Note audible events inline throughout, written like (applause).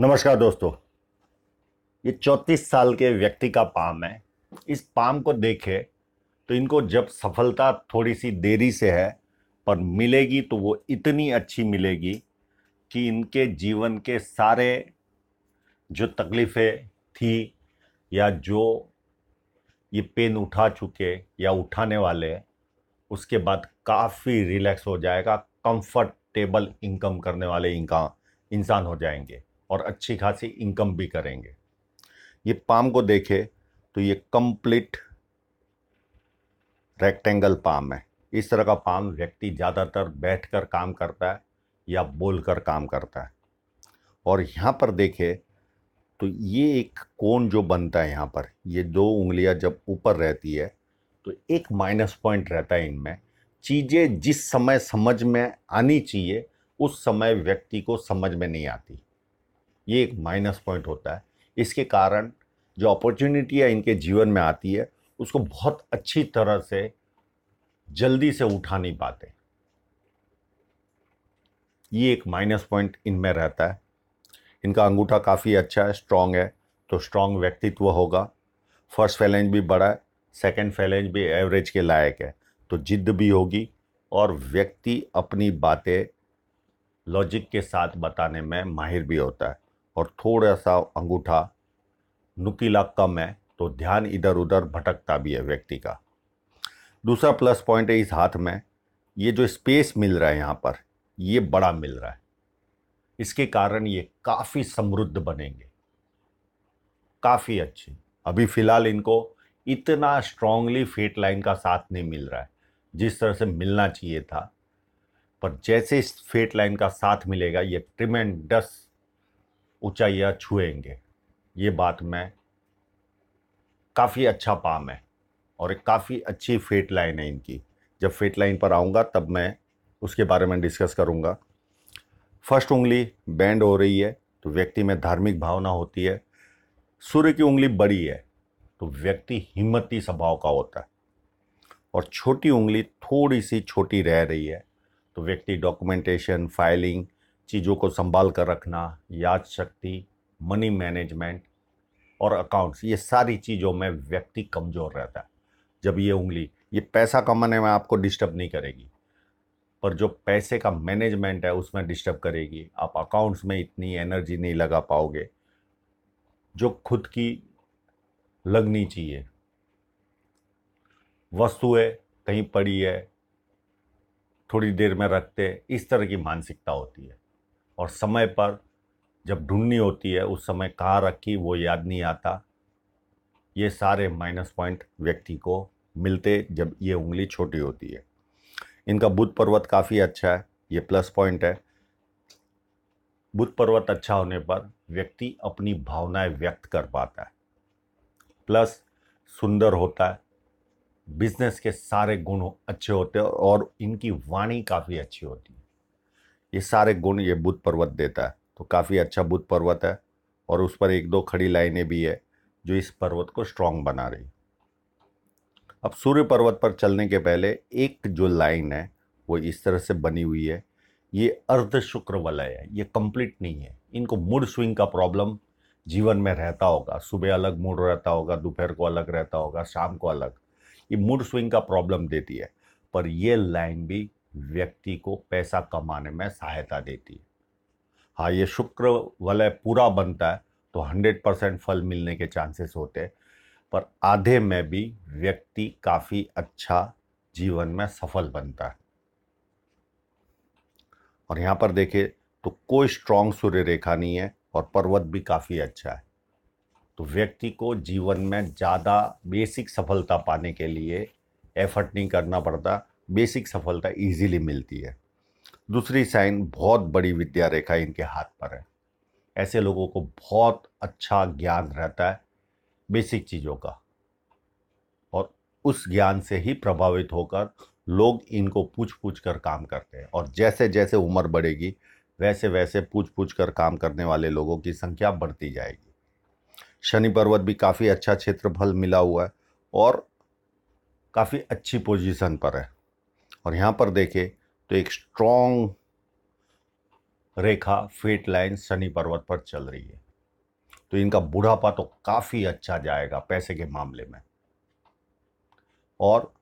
नमस्कार दोस्तों ये चौंतीस साल के व्यक्ति का पाम है इस पाम को देखे तो इनको जब सफलता थोड़ी सी देरी से है पर मिलेगी तो वो इतनी अच्छी मिलेगी कि इनके जीवन के सारे जो तकलीफ़ें थी या जो ये पेन उठा चुके या उठाने वाले उसके बाद काफ़ी रिलैक्स हो जाएगा कंफर्टेबल इनकम करने वाले इनका इंसान हो जाएंगे और अच्छी खासी इनकम भी करेंगे ये पाम को देखे तो ये कंप्लीट रेक्टेंगल पाम है इस तरह का पाम व्यक्ति ज़्यादातर बैठकर काम करता है या बोलकर काम करता है और यहाँ पर देखे तो ये एक कोण जो बनता है यहाँ पर ये दो उंगलियाँ जब ऊपर रहती है तो एक माइनस पॉइंट रहता है इनमें चीज़ें जिस समय समझ में आनी चाहिए उस समय व्यक्ति को समझ में नहीं आती ये एक माइनस पॉइंट होता है इसके कारण जो अपॉर्चुनिटी है इनके जीवन में आती है उसको बहुत अच्छी तरह से जल्दी से उठा नहीं पाते ये एक माइनस पॉइंट इनमें रहता है इनका अंगूठा काफ़ी अच्छा है स्ट्रांग है तो स्ट्रांग व्यक्तित्व होगा फर्स्ट फैलेंज भी बड़ा है सेकेंड फैलेंज भी एवरेज के लायक है तो जिद्द भी होगी और व्यक्ति अपनी बातें लॉजिक के साथ बताने में माहिर भी होता है और थोड़ा सा अंगूठा नुकीला कम है तो ध्यान इधर उधर भटकता भी है व्यक्ति का दूसरा प्लस पॉइंट है इस हाथ में ये जो स्पेस मिल रहा है यहाँ पर ये बड़ा मिल रहा है इसके कारण ये काफ़ी समृद्ध बनेंगे काफ़ी अच्छे अभी फ़िलहाल इनको इतना स्ट्रांगली फेट लाइन का साथ नहीं मिल रहा है जिस तरह से मिलना चाहिए था पर जैसे इस फेट लाइन का साथ मिलेगा ये ट्रिमेंडस ऊंचाइयाँ छुएंगे ये बात मैं काफ़ी अच्छा पाम है और एक काफ़ी अच्छी फेट लाइन है इनकी जब फेट लाइन पर आऊँगा तब मैं उसके बारे में डिस्कस करूँगा फर्स्ट उंगली बैंड हो रही है तो व्यक्ति में धार्मिक भावना होती है सूर्य की उंगली बड़ी है तो व्यक्ति हिम्मती स्वभाव का होता है और छोटी उंगली थोड़ी सी छोटी रह रही है तो व्यक्ति डॉक्यूमेंटेशन फाइलिंग चीज़ों को संभाल कर रखना याद शक्ति मनी मैनेजमेंट और अकाउंट्स ये सारी चीज़ों में व्यक्ति कमज़ोर रहता है जब ये उंगली ये पैसा कमाने में आपको डिस्टर्ब नहीं करेगी पर जो पैसे का मैनेजमेंट है उसमें डिस्टर्ब करेगी आप अकाउंट्स में इतनी एनर्जी नहीं लगा पाओगे जो खुद की लगनी चाहिए वस्तुएं कहीं पड़ी है थोड़ी देर में रखते इस तरह की मानसिकता होती है और समय पर जब ढूंढनी होती है उस समय कहाँ रखी वो याद नहीं आता ये सारे माइनस पॉइंट व्यक्ति को मिलते जब ये उंगली छोटी होती है इनका बुध पर्वत काफ़ी अच्छा है ये प्लस पॉइंट है बुध पर्वत अच्छा होने पर व्यक्ति अपनी भावनाएं व्यक्त कर पाता है प्लस सुंदर होता है बिजनेस के सारे गुण अच्छे होते हैं और इनकी वाणी काफ़ी अच्छी होती है ये सारे गुण ये बुद्ध पर्वत देता है तो काफ़ी अच्छा बुद्ध पर्वत है और उस पर एक दो खड़ी लाइनें भी है जो इस पर्वत को स्ट्रांग बना रही अब सूर्य पर्वत पर चलने के पहले एक जो लाइन है वो इस तरह से बनी हुई है ये अर्ध शुक्र वलय है ये कंप्लीट नहीं है इनको मूड स्विंग का प्रॉब्लम जीवन में रहता होगा सुबह अलग मूड रहता होगा दोपहर को अलग रहता होगा शाम को अलग ये मूड स्विंग का प्रॉब्लम देती है पर यह लाइन भी व्यक्ति को पैसा कमाने में सहायता देती है हाँ ये शुक्र वलय पूरा बनता है तो 100 परसेंट फल मिलने के चांसेस होते हैं पर आधे में भी व्यक्ति काफ़ी अच्छा जीवन में सफल बनता है और यहाँ पर देखे तो कोई स्ट्रांग सूर्य रेखा नहीं है और पर्वत भी काफ़ी अच्छा है तो व्यक्ति को जीवन में ज़्यादा बेसिक सफलता पाने के लिए एफर्ट नहीं करना पड़ता बेसिक सफलता इजीली मिलती है दूसरी साइन बहुत बड़ी विद्या रेखा इनके हाथ पर है ऐसे लोगों को बहुत अच्छा ज्ञान रहता है बेसिक चीज़ों का और उस ज्ञान से ही प्रभावित होकर लोग इनको पूछ पूछ कर काम करते हैं और जैसे जैसे उम्र बढ़ेगी वैसे वैसे पूछ पूछ कर काम करने वाले लोगों की संख्या बढ़ती जाएगी शनि पर्वत भी काफ़ी अच्छा क्षेत्रफल मिला हुआ है और काफ़ी अच्छी पोजीशन पर है और यहाँ पर देखें तो एक स्ट्रॉन्ग रेखा फेट लाइन शनि पर्वत पर चल रही है तो इनका बुढ़ापा तो काफ़ी अच्छा जाएगा पैसे के मामले में और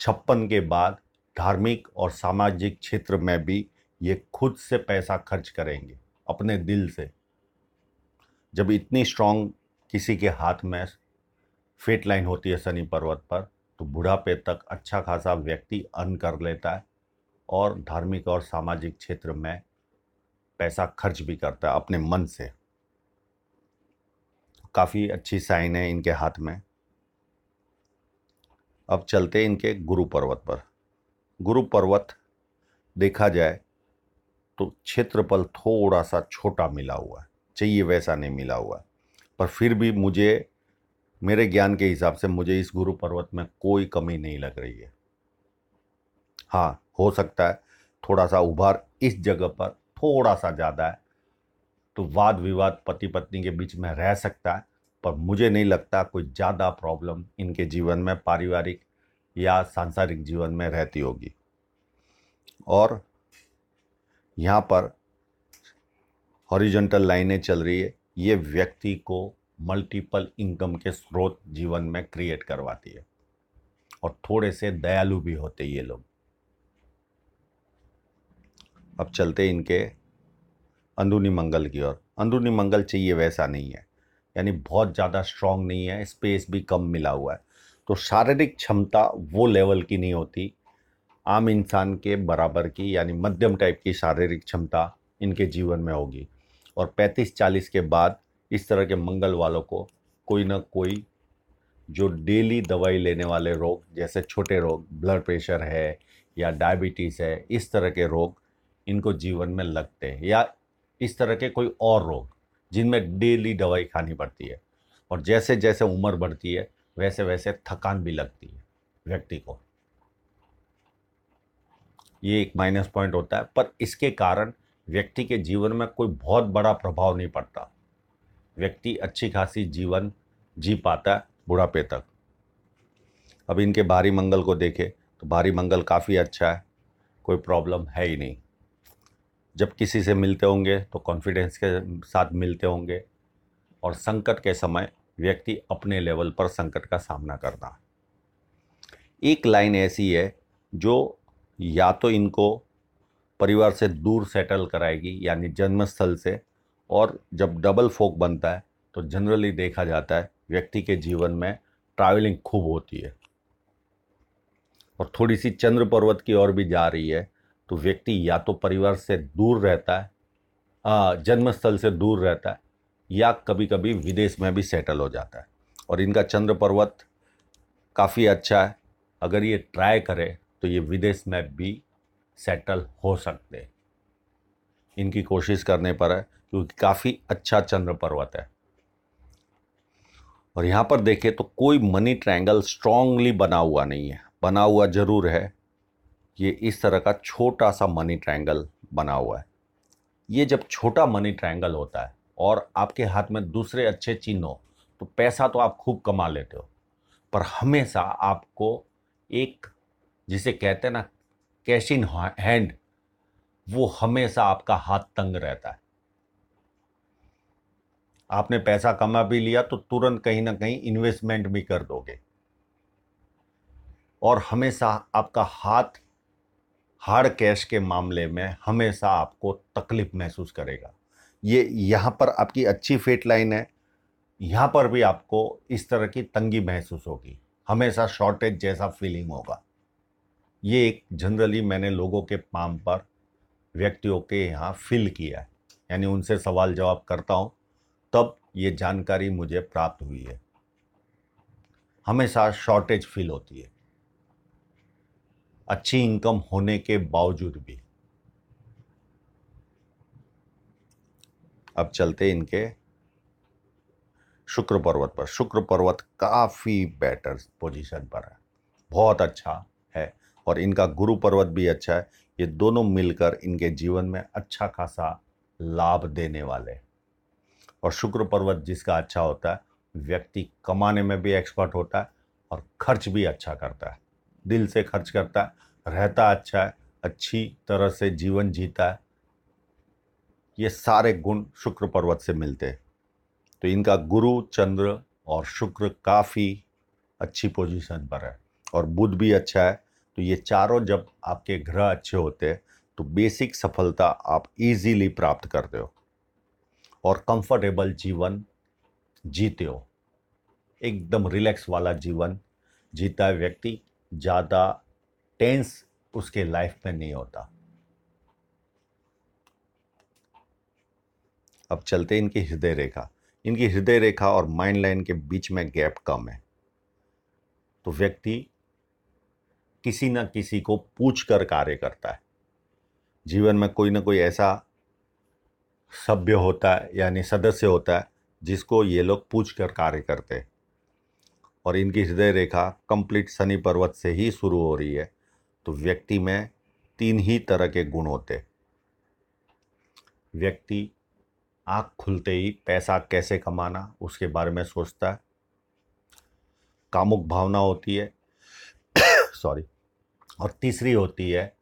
छप्पन के बाद धार्मिक और सामाजिक क्षेत्र में भी ये खुद से पैसा खर्च करेंगे अपने दिल से जब इतनी स्ट्रांग किसी के हाथ में फेट लाइन होती है शनि पर्वत पर तो बुढ़ापे तक अच्छा खासा व्यक्ति अर्न कर लेता है और धार्मिक और सामाजिक क्षेत्र में पैसा खर्च भी करता है अपने मन से काफ़ी अच्छी साइन है इनके हाथ में अब चलते इनके गुरु पर्वत पर गुरु पर्वत देखा जाए तो क्षेत्रफल थोड़ा सा छोटा मिला हुआ है चाहिए वैसा नहीं मिला हुआ है पर फिर भी मुझे मेरे ज्ञान के हिसाब से मुझे इस गुरु पर्वत में कोई कमी नहीं लग रही है हाँ हो सकता है थोड़ा सा उभार इस जगह पर थोड़ा सा ज़्यादा है तो वाद विवाद पति पत्नी के बीच में रह सकता है पर मुझे नहीं लगता कोई ज़्यादा प्रॉब्लम इनके जीवन में पारिवारिक या सांसारिक जीवन में रहती होगी और यहाँ पर हॉरिजेंटल लाइनें चल रही है ये व्यक्ति को मल्टीपल इनकम के स्रोत जीवन में क्रिएट करवाती है और थोड़े से दयालु भी होते ये लोग अब चलते इनके अंदरूनी मंगल की ओर अंदरूनी मंगल चाहिए वैसा नहीं है यानी बहुत ज़्यादा स्ट्रांग नहीं है स्पेस भी कम मिला हुआ है तो शारीरिक क्षमता वो लेवल की नहीं होती आम इंसान के बराबर की यानी मध्यम टाइप की शारीरिक क्षमता इनके जीवन में होगी और 35-40 के बाद इस तरह के मंगल वालों को कोई ना कोई जो डेली दवाई लेने वाले रोग जैसे छोटे रोग ब्लड प्रेशर है या डायबिटीज़ है इस तरह के रोग इनको जीवन में लगते हैं या इस तरह के कोई और रोग जिनमें डेली दवाई खानी पड़ती है और जैसे जैसे उम्र बढ़ती है वैसे वैसे थकान भी लगती है व्यक्ति को ये एक माइनस पॉइंट होता है पर इसके कारण व्यक्ति के जीवन में कोई बहुत बड़ा प्रभाव नहीं पड़ता व्यक्ति अच्छी खासी जीवन जी पाता है बुढ़ापे तक अब इनके भारी मंगल को देखें तो भारी मंगल काफ़ी अच्छा है कोई प्रॉब्लम है ही नहीं जब किसी से मिलते होंगे तो कॉन्फिडेंस के साथ मिलते होंगे और संकट के समय व्यक्ति अपने लेवल पर संकट का सामना करना एक लाइन ऐसी है जो या तो इनको परिवार से दूर सेटल कराएगी यानी जन्मस्थल से और जब डबल फोक बनता है तो जनरली देखा जाता है व्यक्ति के जीवन में ट्रैवलिंग खूब होती है और थोड़ी सी चंद्र पर्वत की ओर भी जा रही है तो व्यक्ति या तो परिवार से दूर रहता है जन्मस्थल से दूर रहता है या कभी कभी विदेश में भी सेटल हो जाता है और इनका चंद्र पर्वत काफ़ी अच्छा है अगर ये ट्राई करे तो ये विदेश में भी सेटल हो सकते हैं इनकी कोशिश करने पर है क्योंकि काफ़ी अच्छा चंद्र पर्वत है और यहाँ पर देखें तो कोई मनी ट्रायंगल स्ट्रांगली बना हुआ नहीं है बना हुआ ज़रूर है ये इस तरह का छोटा सा मनी ट्रायंगल बना हुआ है ये जब छोटा मनी ट्रायंगल होता है और आपके हाथ में दूसरे अच्छे चिन्ह हो तो पैसा तो आप खूब कमा लेते हो पर हमेशा आपको एक जिसे कहते हैं ना कैश इन हैंड वो हमेशा आपका हाथ तंग रहता है आपने पैसा कमा भी लिया तो तुरंत कहीं ना कहीं इन्वेस्टमेंट भी कर दोगे और हमेशा आपका हाथ हार्ड कैश के मामले में हमेशा आपको तकलीफ महसूस करेगा ये यहाँ पर आपकी अच्छी फेट लाइन है यहाँ पर भी आपको इस तरह की तंगी महसूस होगी हमेशा शॉर्टेज जैसा फीलिंग होगा ये एक जनरली मैंने लोगों के पाम पर व्यक्तियों के यहाँ फिल किया है यानी उनसे सवाल जवाब करता हूँ तब ये जानकारी मुझे प्राप्त हुई है हमेशा शॉर्टेज फील होती है अच्छी इनकम होने के बावजूद भी अब चलते इनके शुक्र पर्वत पर शुक्र पर्वत काफ़ी बेटर पोजीशन पर है बहुत अच्छा है और इनका गुरु पर्वत भी अच्छा है ये दोनों मिलकर इनके जीवन में अच्छा खासा लाभ देने वाले और शुक्र पर्वत जिसका अच्छा होता है व्यक्ति कमाने में भी एक्सपर्ट होता है और खर्च भी अच्छा करता है दिल से खर्च करता है रहता अच्छा है अच्छी तरह से जीवन जीता है ये सारे गुण शुक्र पर्वत से मिलते हैं तो इनका गुरु चंद्र और शुक्र काफ़ी अच्छी पोजीशन पर है और बुध भी अच्छा है तो ये चारों जब आपके ग्रह अच्छे होते हैं तो बेसिक सफलता आप इजीली प्राप्त करते हो और कंफर्टेबल जीवन जीते हो एकदम रिलैक्स वाला जीवन जीता है व्यक्ति ज़्यादा टेंस उसके लाइफ में नहीं होता अब चलते इनकी हृदय रेखा इनकी हृदय रेखा और माइंड लाइन के बीच में गैप कम है तो व्यक्ति किसी न किसी को पूछ कर कार्य करता है जीवन में कोई ना कोई ऐसा सभ्य होता है यानी सदस्य होता है जिसको ये लोग पूछ कर कार्य करते हैं और इनकी हृदय रेखा कंप्लीट शनि पर्वत से ही शुरू हो रही है तो व्यक्ति में तीन ही तरह के गुण होते व्यक्ति आँख खुलते ही पैसा कैसे कमाना उसके बारे में सोचता है कामुक भावना होती है (coughs) सॉरी और तीसरी होती है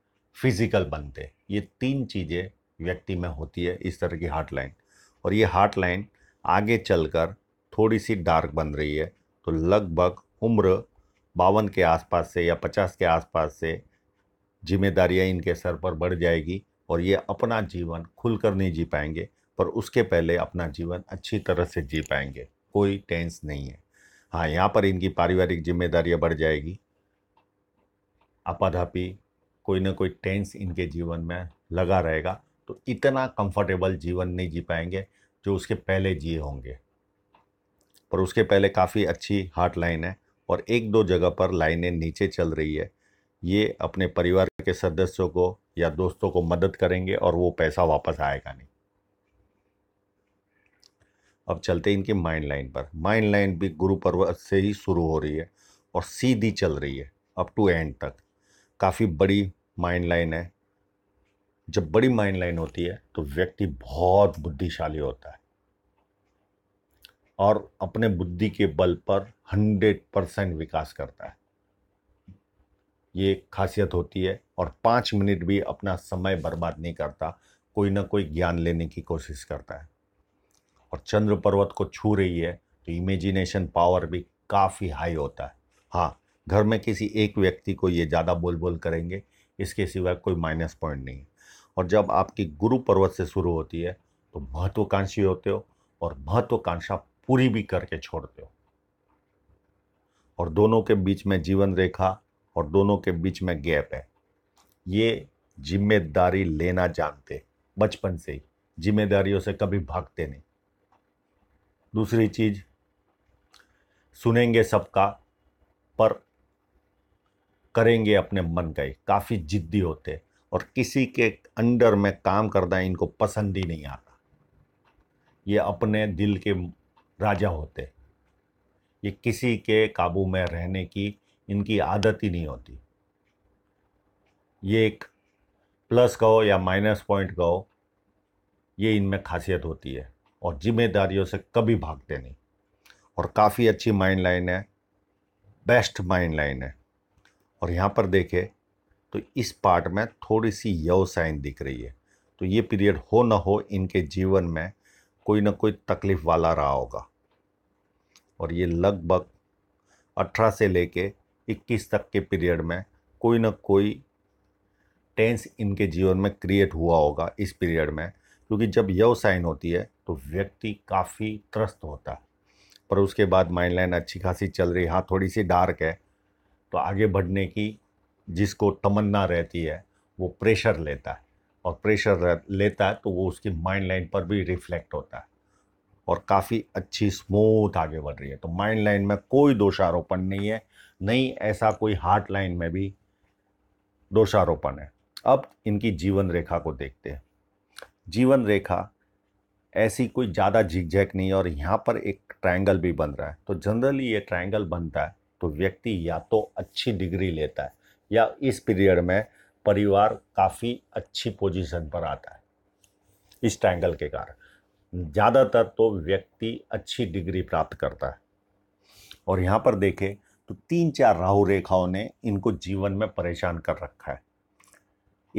फिज़िकल बनते ये तीन चीज़ें व्यक्ति में होती है इस तरह की हार्ट लाइन और ये हार्ट लाइन आगे चलकर थोड़ी सी डार्क बन रही है तो लगभग उम्र बावन के आसपास से या पचास के आसपास से जिम्मेदारियाँ इनके सर पर बढ़ जाएगी और ये अपना जीवन खुलकर नहीं जी पाएंगे पर उसके पहले अपना जीवन अच्छी तरह से जी पाएंगे कोई टेंस नहीं है हाँ यहाँ पर इनकी पारिवारिक जिम्मेदारियाँ बढ़ जाएगी आपाधापी कोई ना कोई टेंस इनके जीवन में लगा रहेगा तो इतना कंफर्टेबल जीवन नहीं जी पाएंगे जो उसके पहले जिए होंगे पर उसके पहले काफ़ी अच्छी हार्ट लाइन है और एक दो जगह पर लाइनें नीचे चल रही है ये अपने परिवार के सदस्यों को या दोस्तों को मदद करेंगे और वो पैसा वापस आएगा नहीं अब चलते इनकी माइंड लाइन पर माइंड लाइन भी गुरु पर्वत से ही शुरू हो रही है और सीधी चल रही है अप टू एंड तक काफ़ी बड़ी माइंड लाइन है जब बड़ी माइंड लाइन होती है तो व्यक्ति बहुत बुद्धिशाली होता है और अपने बुद्धि के बल पर हंड्रेड परसेंट विकास करता है ये खासियत होती है और पाँच मिनट भी अपना समय बर्बाद नहीं करता कोई ना कोई ज्ञान लेने की कोशिश करता है और चंद्र पर्वत को छू रही है तो इमेजिनेशन पावर भी काफ़ी हाई होता है हाँ घर में किसी एक व्यक्ति को ये ज़्यादा बोल बोल करेंगे इसके सिवा कोई माइनस पॉइंट नहीं है और जब आपकी गुरु पर्वत से शुरू होती है तो महत्वाकांक्षी होते हो और महत्वाकांक्षा पूरी भी करके छोड़ते हो और दोनों के बीच में जीवन रेखा और दोनों के बीच में गैप है ये जिम्मेदारी लेना जानते बचपन से ही जिम्मेदारियों से कभी भागते नहीं दूसरी चीज़ सुनेंगे सबका पर करेंगे अपने मन का ही काफ़ी जिद्दी होते और किसी के अंडर में काम करना इनको पसंद ही नहीं आता ये अपने दिल के राजा होते ये किसी के काबू में रहने की इनकी आदत ही नहीं होती ये एक प्लस कहो या माइनस पॉइंट कहो ये इनमें खासियत होती है और जिम्मेदारियों से कभी भागते नहीं और काफ़ी अच्छी माइंड लाइन है बेस्ट माइंड लाइन है और यहाँ पर देखें तो इस पार्ट में थोड़ी सी यव साइन दिख रही है तो ये पीरियड हो ना हो इनके जीवन में कोई ना कोई तकलीफ़ वाला रहा होगा और ये लगभग 18 से लेके 21 तक के पीरियड में कोई ना कोई टेंस इनके जीवन में क्रिएट हुआ होगा इस पीरियड में क्योंकि जब यव साइन होती है तो व्यक्ति काफ़ी त्रस्त होता है पर उसके बाद माइंड लाइन अच्छी खासी चल रही है हाँ थोड़ी सी डार्क है तो आगे बढ़ने की जिसको तमन्ना रहती है वो प्रेशर लेता है और प्रेशर लेता है तो वो उसकी माइंड लाइन पर भी रिफ्लेक्ट होता है और काफ़ी अच्छी स्मूथ आगे बढ़ रही है तो माइंड लाइन में कोई दोषारोपण नहीं है नहीं ऐसा कोई हार्ट लाइन में भी दोषारोपण है अब इनकी जीवन रेखा को देखते हैं जीवन रेखा ऐसी कोई ज़्यादा झिकझैक नहीं है और यहाँ पर एक ट्रायंगल भी बन रहा है तो जनरली ये ट्रायंगल बनता है तो व्यक्ति या तो अच्छी डिग्री लेता है या इस पीरियड में परिवार काफ़ी अच्छी पोजीशन पर आता है इस ट्रैंगल के कारण ज़्यादातर तो व्यक्ति अच्छी डिग्री प्राप्त करता है और यहाँ पर देखें तो तीन चार राहु रेखाओं ने इनको जीवन में परेशान कर रखा है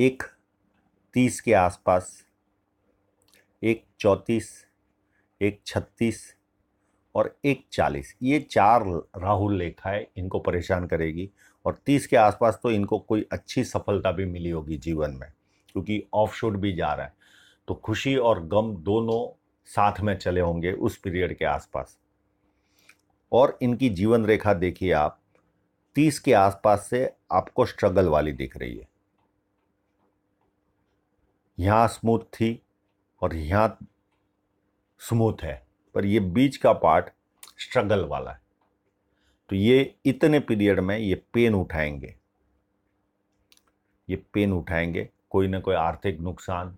एक तीस के आसपास एक चौंतीस एक छत्तीस और एक चालीस ये चार राहुल रेखाएं इनको परेशान करेगी और तीस के आसपास तो इनको कोई अच्छी सफलता भी मिली होगी जीवन में क्योंकि ऑफ शूट भी जा रहा है तो खुशी और गम दोनों साथ में चले होंगे उस पीरियड के आसपास और इनकी जीवन रेखा देखिए आप तीस के आसपास से आपको स्ट्रगल वाली दिख रही है यहाँ स्मूथ थी और यहाँ स्मूथ है पर ये बीच का पार्ट स्ट्रगल वाला है तो ये इतने पीरियड में ये पेन उठाएंगे ये पेन उठाएंगे कोई ना कोई आर्थिक नुकसान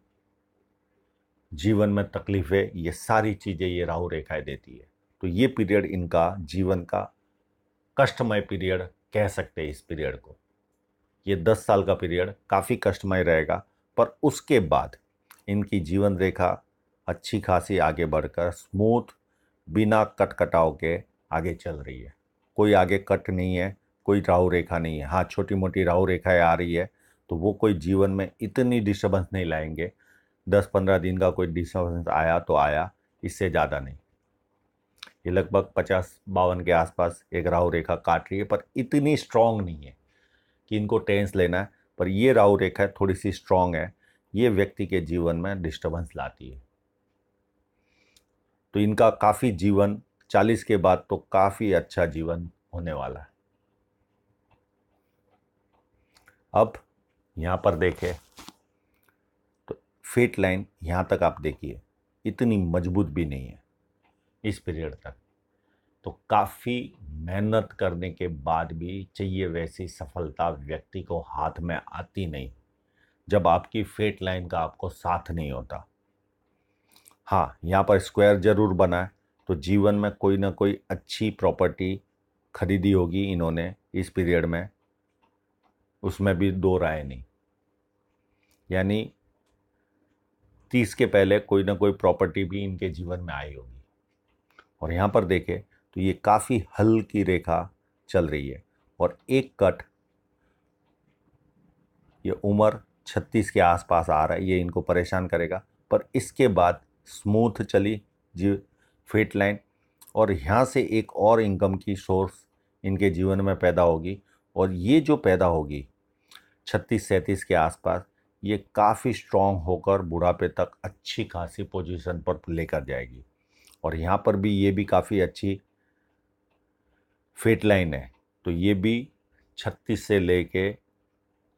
जीवन में तकलीफ़ें ये सारी चीज़ें ये राहु रेखाएं देती है तो ये पीरियड इनका जीवन का कष्टमय पीरियड कह सकते हैं इस पीरियड को ये दस साल का पीरियड काफ़ी कष्टमय रहेगा पर उसके बाद इनकी जीवन रेखा अच्छी खासी आगे बढ़कर स्मूथ बिना कटकटाव के आगे चल रही है कोई आगे कट नहीं है कोई राहु रेखा नहीं है हाँ छोटी मोटी राहु रेखाएँ आ रही है तो वो कोई जीवन में इतनी डिस्टर्बेंस नहीं लाएंगे दस पंद्रह दिन का कोई डिस्टर्बेंस आया तो आया इससे ज़्यादा नहीं ये लगभग पचास बावन के आसपास एक राहु रेखा काट रही है पर इतनी स्ट्रांग नहीं है कि इनको टेंस लेना है पर ये राहु रेखा थोड़ी सी स्ट्रांग है ये व्यक्ति के जीवन में डिस्टर्बेंस लाती है तो इनका काफ़ी जीवन चालीस के बाद तो काफ़ी अच्छा जीवन होने वाला है अब यहाँ पर देखें तो फेट लाइन यहाँ तक आप देखिए इतनी मजबूत भी नहीं है इस पीरियड तक तो काफ़ी मेहनत करने के बाद भी चाहिए वैसी सफलता व्यक्ति को हाथ में आती नहीं जब आपकी फेट लाइन का आपको साथ नहीं होता हाँ यहाँ पर स्क्वायर ज़रूर बना है तो जीवन में कोई ना कोई अच्छी प्रॉपर्टी खरीदी होगी इन्होंने इस पीरियड में उसमें भी दो राय नहीं यानी तीस के पहले कोई ना कोई प्रॉपर्टी भी इनके जीवन में आई होगी और यहाँ पर देखें तो ये काफ़ी हल्की रेखा चल रही है और एक कट ये उम्र छत्तीस के आसपास आ रहा है ये इनको परेशान करेगा पर इसके बाद स्मूथ चली जी फेट लाइन और यहाँ से एक और इनकम की सोर्स इनके जीवन में पैदा होगी और ये जो पैदा होगी छत्तीस सैंतीस के आसपास ये काफ़ी स्ट्रॉन्ग होकर बुढ़ापे तक अच्छी खासी पोजीशन पर लेकर जाएगी और यहाँ पर भी ये भी काफ़ी अच्छी फेट लाइन है तो ये भी छत्तीस से ले कर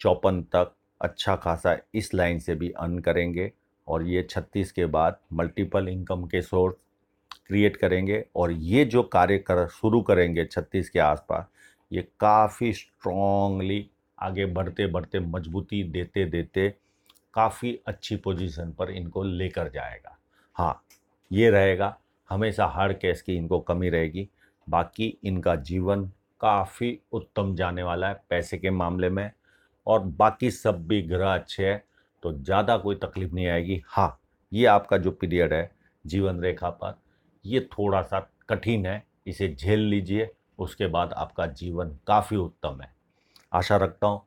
चौपन तक अच्छा खासा इस लाइन से भी अर्न करेंगे और ये छत्तीस के बाद मल्टीपल इनकम के सोर्स क्रिएट करेंगे और ये जो कार्य कर शुरू करेंगे छत्तीस के आसपास ये काफ़ी स्ट्रॉन्गली आगे बढ़ते बढ़ते मजबूती देते देते काफ़ी अच्छी पोजीशन पर इनको लेकर जाएगा हाँ ये रहेगा हमेशा हर केस की इनको कमी रहेगी बाकी इनका जीवन काफ़ी उत्तम जाने वाला है पैसे के मामले में और बाकी सब भी ग्रह अच्छे हैं तो ज़्यादा कोई तकलीफ नहीं आएगी हाँ ये आपका जो पीरियड है जीवन रेखा पर ये थोड़ा सा कठिन है इसे झेल लीजिए उसके बाद आपका जीवन काफ़ी उत्तम है आशा रखता हूँ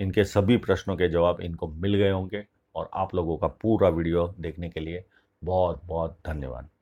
इनके सभी प्रश्नों के जवाब इनको मिल गए होंगे और आप लोगों का पूरा वीडियो देखने के लिए बहुत बहुत धन्यवाद